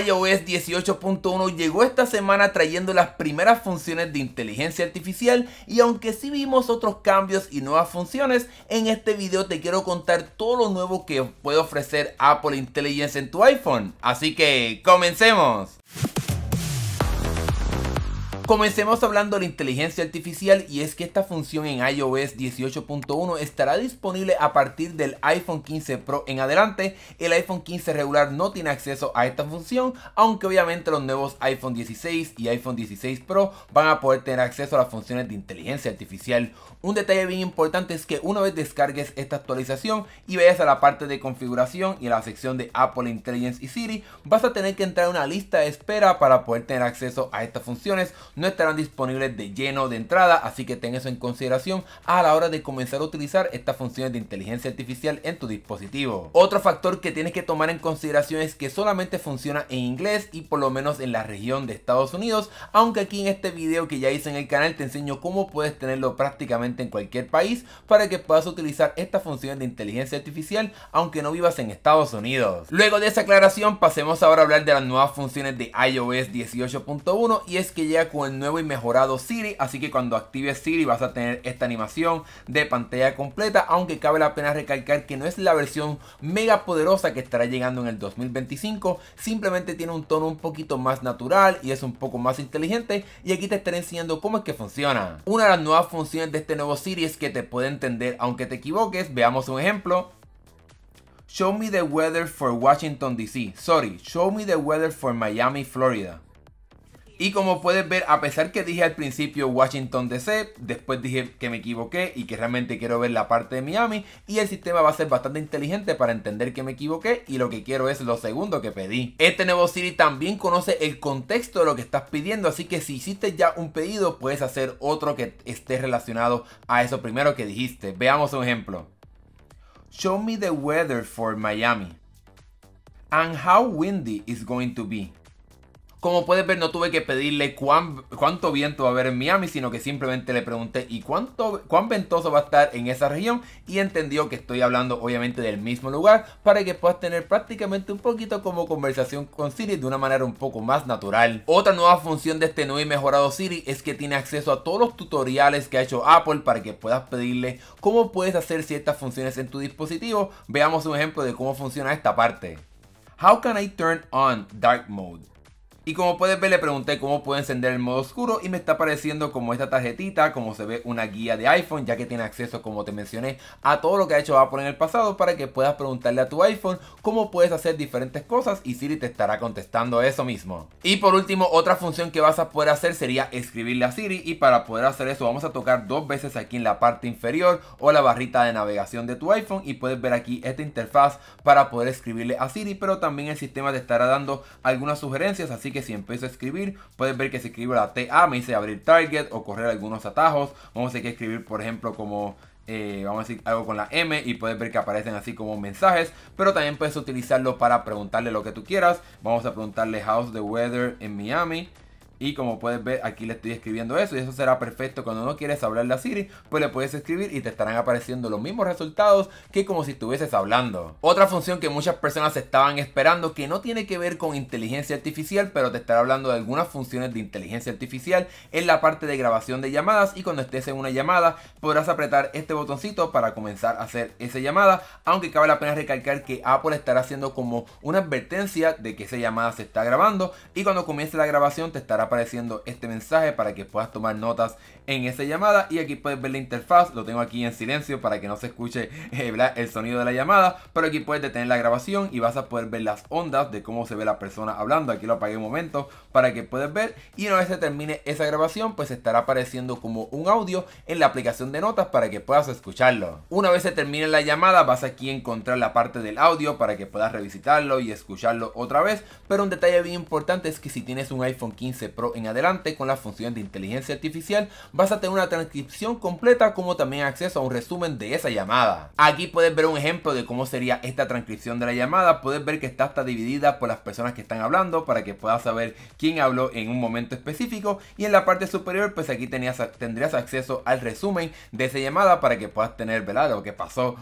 iOS 18.1 llegó esta semana trayendo las primeras funciones de inteligencia artificial y aunque sí vimos otros cambios y nuevas funciones, en este video te quiero contar todo lo nuevo que puede ofrecer Apple Intelligence en tu iPhone. Así que comencemos. Comencemos hablando de la inteligencia artificial y es que esta función en iOS 18.1 estará disponible a partir del iPhone 15 Pro en adelante. El iPhone 15 regular no tiene acceso a esta función, aunque obviamente los nuevos iPhone 16 y iPhone 16 Pro van a poder tener acceso a las funciones de inteligencia artificial. Un detalle bien importante es que una vez descargues esta actualización y vayas a la parte de configuración y a la sección de Apple Intelligence y Siri, vas a tener que entrar a una lista de espera para poder tener acceso a estas funciones no estarán disponibles de lleno de entrada, así que ten eso en consideración a la hora de comenzar a utilizar estas funciones de inteligencia artificial en tu dispositivo. Otro factor que tienes que tomar en consideración es que solamente funciona en inglés y por lo menos en la región de Estados Unidos, aunque aquí en este video que ya hice en el canal te enseño cómo puedes tenerlo prácticamente en cualquier país para que puedas utilizar estas funciones de inteligencia artificial aunque no vivas en Estados Unidos. Luego de esa aclaración pasemos ahora a hablar de las nuevas funciones de iOS 18.1 y es que llega con nuevo y mejorado Siri, así que cuando actives Siri vas a tener esta animación de pantalla completa, aunque cabe la pena recalcar que no es la versión mega poderosa que estará llegando en el 2025, simplemente tiene un tono un poquito más natural y es un poco más inteligente y aquí te estaré enseñando cómo es que funciona. Una de las nuevas funciones de este nuevo Siri es que te puede entender aunque te equivoques, veamos un ejemplo. Show me the weather for Washington DC. Sorry, show me the weather for Miami, Florida. Y como puedes ver, a pesar que dije al principio Washington DC, después dije que me equivoqué y que realmente quiero ver la parte de Miami. Y el sistema va a ser bastante inteligente para entender que me equivoqué y lo que quiero es lo segundo que pedí. Este nuevo Siri también conoce el contexto de lo que estás pidiendo, así que si hiciste ya un pedido, puedes hacer otro que esté relacionado a eso primero que dijiste. Veamos un ejemplo. Show me the weather for Miami and how windy is going to be. Como puedes ver, no tuve que pedirle cuánto viento va a haber en Miami, sino que simplemente le pregunté y cuánto, cuán ventoso va a estar en esa región y entendió que estoy hablando obviamente del mismo lugar para que puedas tener prácticamente un poquito como conversación con Siri de una manera un poco más natural. Otra nueva función de este nuevo y mejorado Siri es que tiene acceso a todos los tutoriales que ha hecho Apple para que puedas pedirle cómo puedes hacer ciertas funciones en tu dispositivo. Veamos un ejemplo de cómo funciona esta parte. How can I turn on dark mode? Y como puedes ver le pregunté cómo puedo encender el modo oscuro y me está apareciendo como esta tarjetita, como se ve una guía de iPhone, ya que tiene acceso, como te mencioné, a todo lo que ha hecho Apple en el pasado para que puedas preguntarle a tu iPhone cómo puedes hacer diferentes cosas y Siri te estará contestando eso mismo. Y por último, otra función que vas a poder hacer sería escribirle a Siri y para poder hacer eso vamos a tocar dos veces aquí en la parte inferior o la barrita de navegación de tu iPhone y puedes ver aquí esta interfaz para poder escribirle a Siri, pero también el sistema te estará dando algunas sugerencias, así que si empiezo a escribir, puedes ver que si escribe la TA me dice abrir target o correr algunos atajos. Vamos a escribir, por ejemplo, como eh, vamos a decir algo con la M y puedes ver que aparecen así como mensajes, pero también puedes utilizarlo para preguntarle lo que tú quieras. Vamos a preguntarle how's the weather in Miami. Y como puedes ver, aquí le estoy escribiendo eso y eso será perfecto cuando no quieres hablarle a Siri, pues le puedes escribir y te estarán apareciendo los mismos resultados que como si estuvieses hablando. Otra función que muchas personas estaban esperando que no tiene que ver con inteligencia artificial, pero te estará hablando de algunas funciones de inteligencia artificial en la parte de grabación de llamadas y cuando estés en una llamada podrás apretar este botoncito para comenzar a hacer esa llamada, aunque cabe la pena recalcar que Apple estará haciendo como una advertencia de que esa llamada se está grabando y cuando comience la grabación te estará apareciendo este mensaje para que puedas tomar notas en esa llamada. Y aquí puedes ver la interfaz, lo tengo aquí en silencio para que no se escuche eh, el sonido de la llamada. Pero aquí puedes detener la grabación y vas a poder ver las ondas de cómo se ve la persona hablando. Aquí lo apagué un momento para que puedas ver. Y una vez se termine esa grabación, pues estará apareciendo como un audio en la aplicación de notas para que puedas escucharlo. Una vez se termine la llamada, vas aquí a encontrar la parte del audio para que puedas revisitarlo y escucharlo otra vez. Pero un detalle bien importante es que si tienes un iPhone 15 Pro en adelante con las funciones de inteligencia artificial vas a tener una transcripción completa como también acceso a un resumen de esa llamada. Aquí puedes ver un ejemplo de cómo sería esta transcripción de la llamada, puedes ver que está hasta dividida por las personas que están hablando para que puedas saber quién habló en un momento específico y en la parte superior pues aquí tenías, tendrías acceso al resumen de esa llamada para que puedas tener ¿verdad? lo que pasó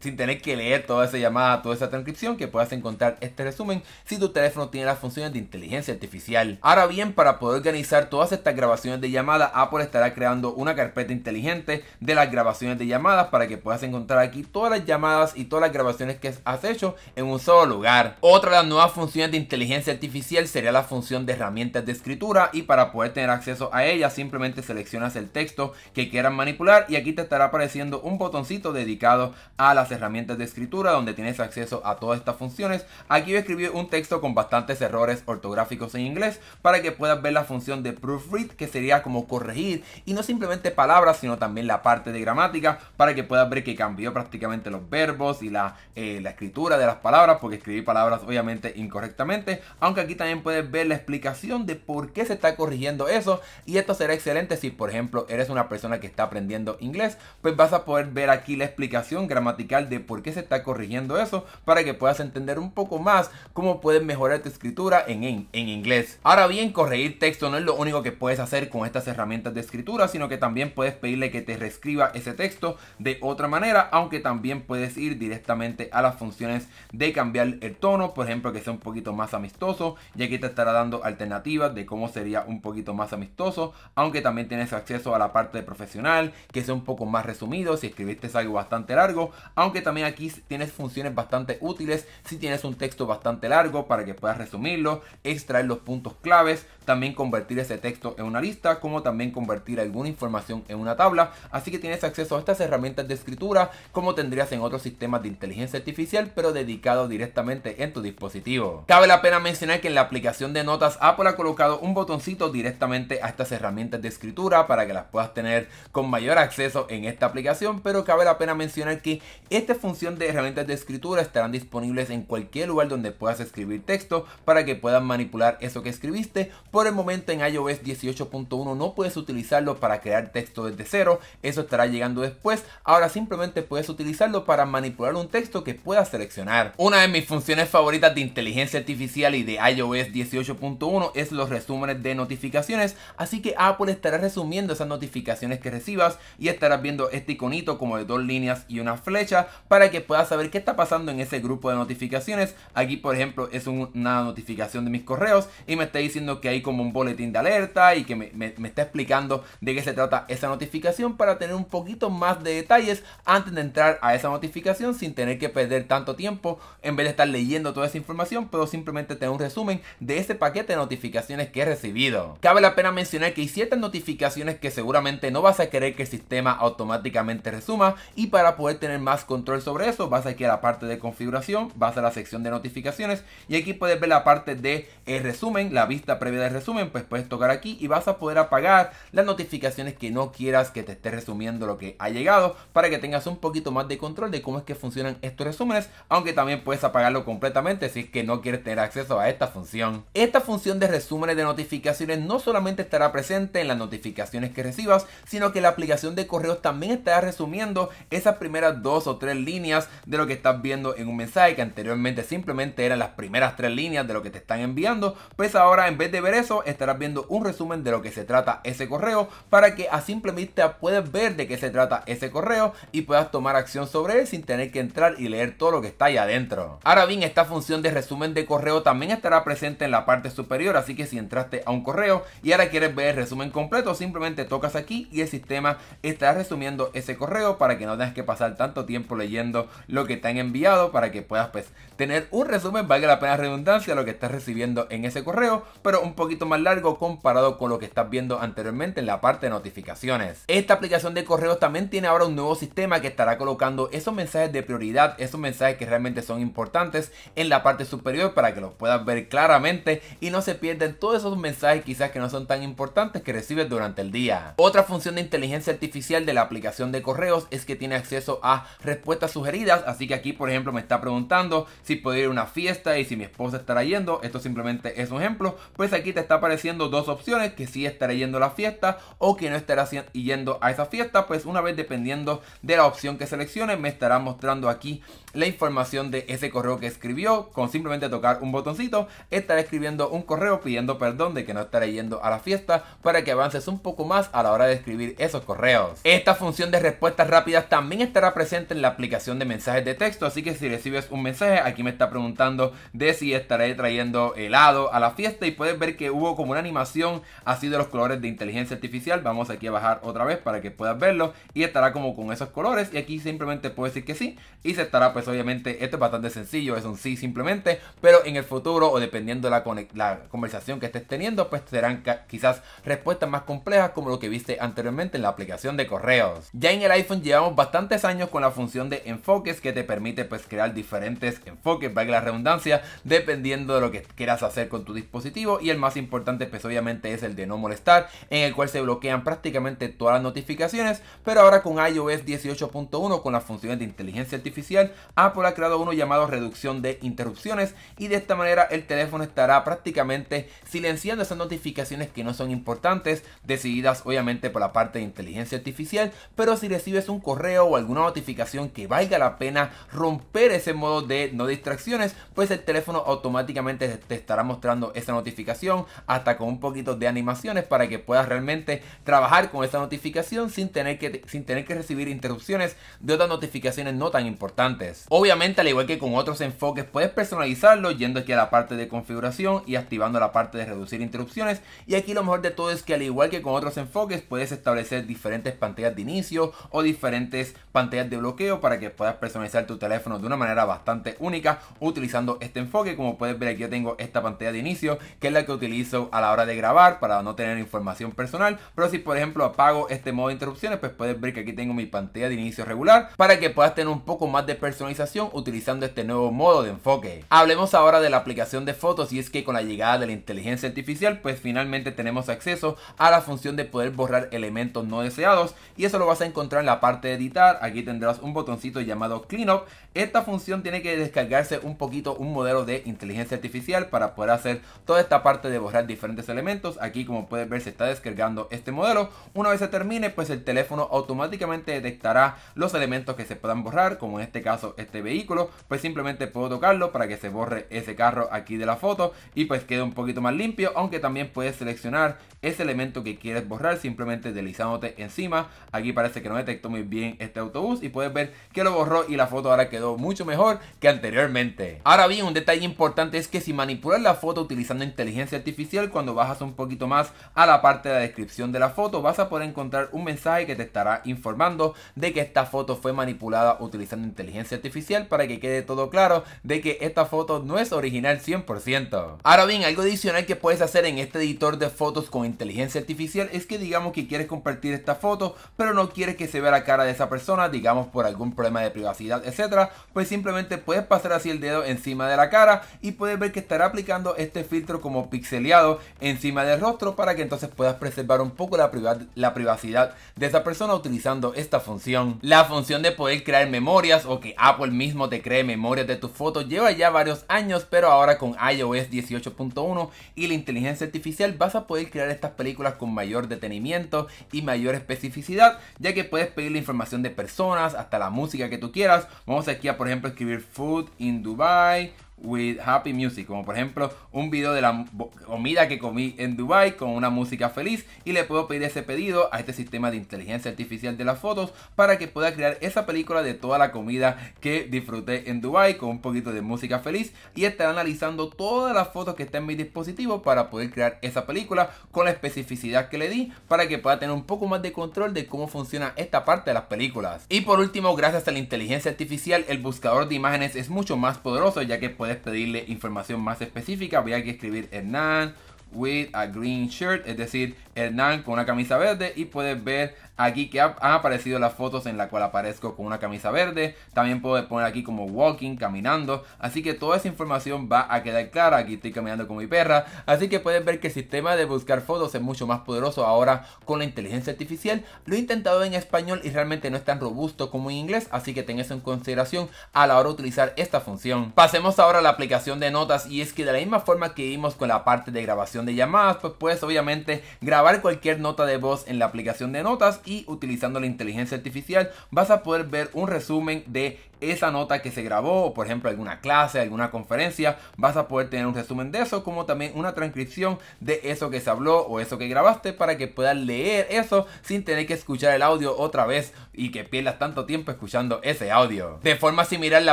sin tener que leer toda esa llamada, toda esa transcripción que puedas encontrar este resumen si tu teléfono tiene las funciones de inteligencia artificial. Ahora bien, para poder organizar todas estas grabaciones de llamadas, Apple estará creando una carpeta inteligente de las grabaciones de llamadas para que puedas encontrar aquí todas las llamadas y todas las grabaciones que has hecho en un solo lugar. Otra de las nuevas funciones de inteligencia artificial sería la función de herramientas de escritura y para poder tener acceso a ella simplemente seleccionas el texto que quieras manipular y aquí te estará apareciendo un botoncito dedicado a las herramientas de escritura donde tienes acceso a todas estas funciones. Aquí Voy a escribir un texto con bastantes errores ortográficos en inglés para que puedas ver la función de proofread, que sería como corregir, y no simplemente palabras, sino también la parte de gramática, para que puedas ver que cambió prácticamente los verbos y la, eh, escritura de las palabras, porque escribí palabras obviamente incorrectamente, aunque aquí también puedes ver la explicación de por qué se está corrigiendo eso, y esto será excelente si por ejemplo eres una persona que está aprendiendo inglés, pues vas a poder ver aquí la explicación gramatical de por qué se está corrigiendo eso, para que puedas entender un poco más cómo puedes mejorar tu escritura en, en inglés. Ahora bien, corregir texto no es lo único que puedes hacer con estas herramientas de escritura, sino que también puedes pedirle que te reescriba ese texto de otra manera, aunque también puedes ir directamente a las funciones de cambiar el tono, por ejemplo, que sea un poquito más amistoso, y aquí te estará dando alternativas de cómo sería un poquito más amistoso, aunque también tienes acceso a la parte de profesional, que sea un poco más resumido si escribiste algo bastante largo, aunque también aquí tienes funciones bastante útiles si tienes un texto bastante largo para que puedas resumirlo, extraer los puntos claves, también convertir ese texto en una lista, como también convertir alguna información en una tabla. Así que tienes acceso a estas herramientas de escritura como tendrías en otros sistemas de inteligencia artificial, pero dedicado directamente en tu dispositivo. Cabe la pena mencionar que en la aplicación de notas Apple ha colocado un botoncito directamente a estas herramientas de escritura para que las puedas tener con mayor acceso en esta aplicación, pero cabe la pena mencionar que esta función de herramientas de escritura estarán disponibles en cualquier lugar donde puedas escribir texto para que puedas manipular eso que escribiste. Por el momento en iOS 18.1 no puedes utilizarlo para crear texto desde cero, eso estará llegando después. Ahora simplemente puedes utilizarlo para manipular un texto que puedas seleccionar. Una de mis funciones favoritas de inteligencia artificial y de iOS 18.1 es los resúmenes de notificaciones, así que Apple estará resumiendo esas notificaciones que recibas y estarás viendo este iconito como de dos líneas y una flecha para que puedas saber qué está pasando en ese grupo de notificaciones. Aquí por ejemplo es una notificación de mis correos y me está diciendo que hay como un boletín de alerta y que me, está explicando de qué se trata esa notificación para tener un poquito más de detalles antes de entrar a esa notificación sin tener que perder tanto tiempo en vez de estar leyendo toda esa información, Puedo simplemente tener un resumen de ese paquete de notificaciones que he recibido. Cabe la pena mencionar que hay ciertas notificaciones que seguramente no vas a querer que el sistema automáticamente resuma y para poder tener más control sobre eso vas a aquí a la parte de configuración, vas a la sección de notificaciones y aquí puedes ver la parte de el eh, resumen, la vista previa del resumen pues puedes tocar aquí y vas a poder apagar las notificaciones que no quieras que te esté resumiendo lo que ha llegado para que tengas un poquito más de control de cómo es que funcionan estos resúmenes, aunque también puedes apagarlo completamente si es que no quieres tener acceso a esta función. Esta función de resúmenes de notificaciones no solamente estará presente en las notificaciones que recibas, sino que la aplicación de correos también estará resumiendo esas primeras dos o tres líneas de lo que estás viendo en un mensaje que anteriormente simplemente eran las primeras tres líneas de lo que te están enviando, pues ahora en vez de ver eso estarás viendo un resumen de lo que se trata ese correo para que a simple vista puedas ver de qué se trata ese correo y puedas tomar acción sobre él sin tener que entrar y leer todo lo que está ahí adentro. Ahora bien, esta función de resumen de correo también estará presente en la parte superior, así que si entraste a un correo y ahora quieres ver el resumen completo, simplemente tocas aquí y el sistema estará resumiendo ese correo para que no tengas que pasar tanto tiempo leyendo lo que te han enviado para que puedas pues, tener un resumen, valga la pena redundancia, lo que estás recibiendo en ese correo, pero un poquito más largo comparado con lo que estás viendo anteriormente en la parte de notificaciones. Esta aplicación de correos también tiene ahora un nuevo sistema que estará colocando esos mensajes de prioridad, esos mensajes que realmente son importantes en la parte superior para que los puedas ver claramente y no se pierden todos esos mensajes quizás que no son tan importantes que recibes durante el día. Otra función de inteligencia artificial de la aplicación de correos es que tiene acceso a respuestas sugeridas, así que aquí por ejemplo me está preguntando si puedo ir a una fiesta y si mi esposa estará yendo, esto simplemente es un ejemplo, pues aquí te está apareciendo dos opciones, que si estará yendo a la fiesta o que no estará yendo a esa fiesta, pues una vez dependiendo de la opción que seleccione me estará mostrando aquí la información de ese correo que escribió con simplemente tocar un botoncito. Estará escribiendo un correo pidiendo perdón de que no estaré yendo a la fiesta para que avances un poco más a la hora de escribir esos correos. Esta función de respuestas rápidas también estará presente en la aplicación de mensajes de texto, así que si recibes un mensaje, aquí me está preguntando de si estaré trayendo helado a la fiesta y puedes ver que hubo como una animación así de los colores de inteligencia artificial. Vamos aquí a bajar otra vez para que puedas verlo y estará como con esos colores y aquí simplemente puedo decir que sí y se estará pues pues, obviamente esto es bastante sencillo, es un sí simplemente, pero en el futuro o dependiendo de la, conversación que estés teniendo, pues serán quizás respuestas más complejas como lo que viste anteriormente en la aplicación de correos. Ya en el iPhone llevamos bastantes años con la función de enfoques que te permite pues crear diferentes enfoques, valga la redundancia, dependiendo de lo que quieras hacer con tu dispositivo y el más importante pues obviamente es el de no molestar, en el cual se bloquean prácticamente todas las notificaciones, pero ahora con iOS 18.1 con las funciones de inteligencia artificial Apple ha creado uno llamado reducción de interrupciones y de esta manera el teléfono estará prácticamente silenciando esas notificaciones que no son importantes, decididas obviamente por la parte de inteligencia artificial, pero si recibes un correo o alguna notificación que valga la pena romper ese modo de no distracciones, pues el teléfono automáticamente te estará mostrando esa notificación hasta con un poquito de animaciones para que puedas realmente trabajar con esa notificación sin tener que, sin tener que recibir interrupciones de otras notificaciones no tan importantes. Obviamente, al igual que con otros enfoques, puedes personalizarlo yendo aquí a la parte de configuración y activando la parte de reducir interrupciones. Y aquí lo mejor de todo es que al igual que con otros enfoques, puedes establecer diferentes pantallas de inicio o diferentes pantallas de bloqueo para que puedas personalizar tu teléfono de una manera bastante única utilizando este enfoque. Como puedes ver aquí yo tengo esta pantalla de inicio que es la que utilizo a la hora de grabar para no tener información personal. Pero si por ejemplo apago este modo de interrupciones, pues puedes ver que aquí tengo mi pantalla de inicio regular para que puedas tener un poco más de personalización utilizando este nuevo modo de enfoque. Hablemos ahora de la aplicación de fotos y es que con la llegada de la inteligencia artificial pues finalmente tenemos acceso a la función de poder borrar elementos no deseados y eso lo vas a encontrar en la parte de editar, aquí tendrás un botoncito llamado cleanup, esta función tiene que descargarse un poquito un modelo de inteligencia artificial para poder hacer toda esta parte de borrar diferentes elementos, aquí como puedes ver se está descargando este modelo, una vez se termine pues el teléfono automáticamente detectará los elementos que se puedan borrar como en este caso este vehículo, pues simplemente puedo tocarlo para que se borre ese carro aquí de la foto y pues quede un poquito más limpio, aunque también puedes seleccionar ese elemento que quieres borrar simplemente deslizándote encima. Aquí parece que no detectó muy bien este autobús y puedes ver que lo borró y la foto ahora quedó mucho mejor que anteriormente. Ahora bien, un detalle importante es que si manipulas la foto utilizando inteligencia artificial, cuando bajas un poquito más a la parte de la descripción de la foto, vas a poder encontrar un mensaje que te estará informando de que esta foto fue manipulada utilizando inteligencia artificial para que quede todo claro de que esta foto no es original 100%. Ahora bien, algo adicional que puedes hacer en este editor de fotos con inteligencia artificial es que digamos que quieres compartir esta foto, pero no quieres que se vea la cara de esa persona, digamos por algún problema de privacidad, etcétera, pues simplemente puedes pasar así el dedo encima de la cara y puedes ver que estará aplicando este filtro como pixeleado encima del rostro para que entonces puedas preservar un poco la, privacidad de esa persona utilizando esta función. La función de poder crear memorias o que el mismo te cree memorias de tus fotos lleva ya varios años, pero ahora con iOS 18.1 y la inteligencia artificial vas a poder crear estas películas con mayor detenimiento y mayor especificidad, ya que puedes pedir la información de personas, hasta la música que tú quieras. Vamos aquí a, por ejemplo, escribir Food in Dubai with happy music, como por ejemplo un video de la comida que comí en Dubai con una música feliz y le puedo pedir ese pedido a este sistema de inteligencia artificial de las fotos para que pueda crear esa película de toda la comida que disfruté en Dubai con un poquito de música feliz y estar analizando todas las fotos que está en mi dispositivo para poder crear esa película con la especificidad que le di para que pueda tener un poco más de control de cómo funciona esta parte de las películas. Y por último, gracias a la inteligencia artificial, el buscador de imágenes es mucho más poderoso ya que puede puedes pedirle información más específica. Voy a escribir Nan with a green shirt, es decir, Hernán con una camisa verde y puedes ver aquí que ha, han aparecido las fotos en la cual aparezco con una camisa verde. También puedo poner aquí como walking, caminando. Así que toda esa información va a quedar clara. Aquí estoy caminando con mi perra. Así que puedes ver que el sistema de buscar fotos es mucho más poderoso ahora con la inteligencia artificial. Lo he intentado en español y realmente no es tan robusto como en inglés. Así que ten eso en consideración a la hora de utilizar esta función. Pasemos ahora a la aplicación de notas y es que de la misma forma que vimos con la parte de grabación de llamadas, pues puedes obviamente grabar cualquier nota de voz en la aplicación de notas y utilizando la inteligencia artificial vas a poder ver un resumen de esa nota que se grabó, o por ejemplo alguna clase, alguna conferencia, vas a poder tener un resumen de eso, como también una transcripción de eso que se habló o eso que grabaste para que puedas leer eso sin tener que escuchar el audio otra vez y que pierdas tanto tiempo escuchando ese audio. De forma similar, la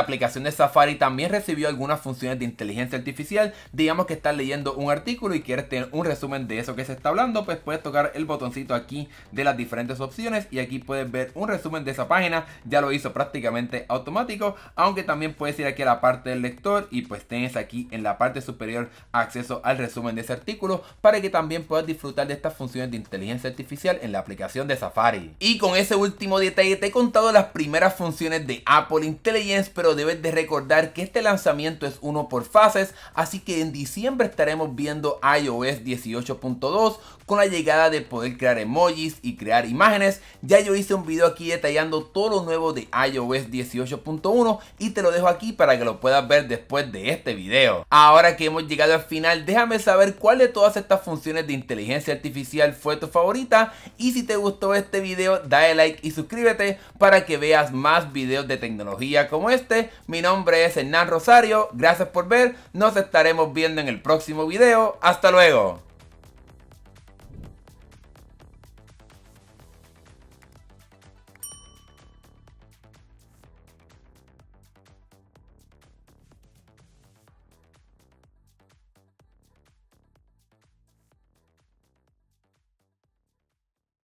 aplicación de Safari también recibió algunas funciones de inteligencia artificial. Digamos que estás leyendo un artículo y quieres tener un resumen de eso que se está hablando, pues puedes tocar el botoncito aquí de las diferentes opciones y aquí puedes ver un resumen de esa página. Ya lo hizo prácticamente automáticamente aunque también puedes ir aquí a la parte del lector y pues tienes aquí en la parte superior acceso al resumen de ese artículo para que también puedas disfrutar de estas funciones de inteligencia artificial en la aplicación de Safari. Y con ese último detalle te he contado las primeras funciones de Apple Intelligence, pero debes de recordar que este lanzamiento es uno por fases, así que en diciembre estaremos viendo iOS 18.2 con la llegada de poder crear emojis y crear imágenes. Ya yo hice un video aquí detallando todo lo nuevo de iOS 18.1 y te lo dejo aquí para que lo puedas ver después de este video. Ahora que hemos llegado al final, déjame saber cuál de todas estas funciones de inteligencia artificial fue tu favorita y si te gustó este video, dale like y suscríbete para que veas más videos de tecnología como este. Mi nombre es Hernán Rosario, gracias por ver, nos estaremos viendo en el próximo video. Hasta luego.